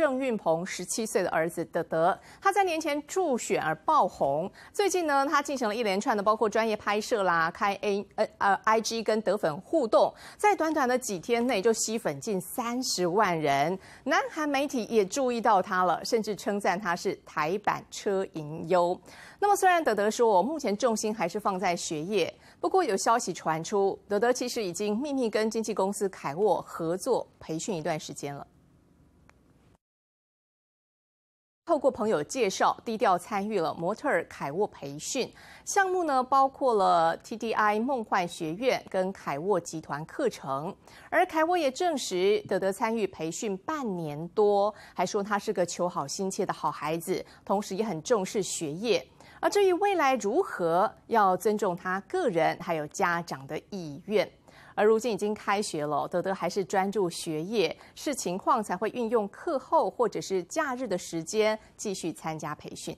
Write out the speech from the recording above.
郑运鹏十七岁的儿子德德，他在年前助选而爆红。最近呢，他进行了一连串的包括专业拍摄啦、开 A 呃呃 IG 跟德粉互动，在短短的几天内就吸粉近三十万人。南韩媒体也注意到他了，甚至称赞他是台版车银优。那么，虽然德德说我目前重心还是放在学业，不过有消息传出，德德其实已经秘密跟经纪公司凯沃合作培训一段时间了。透过朋友介绍，低调参与了模特凯沃培训项目呢，包括了 T D I 梦幻学院跟凯沃集团课程。而凯沃也证实，德德参与培训半年多，还说他是个求好心切的好孩子，同时也很重视学业。而至于未来如何，要尊重他个人还有家长的意愿。而如今已经开学了，德德还是专注学业，视情况才会运用课后或者是假日的时间继续参加培训。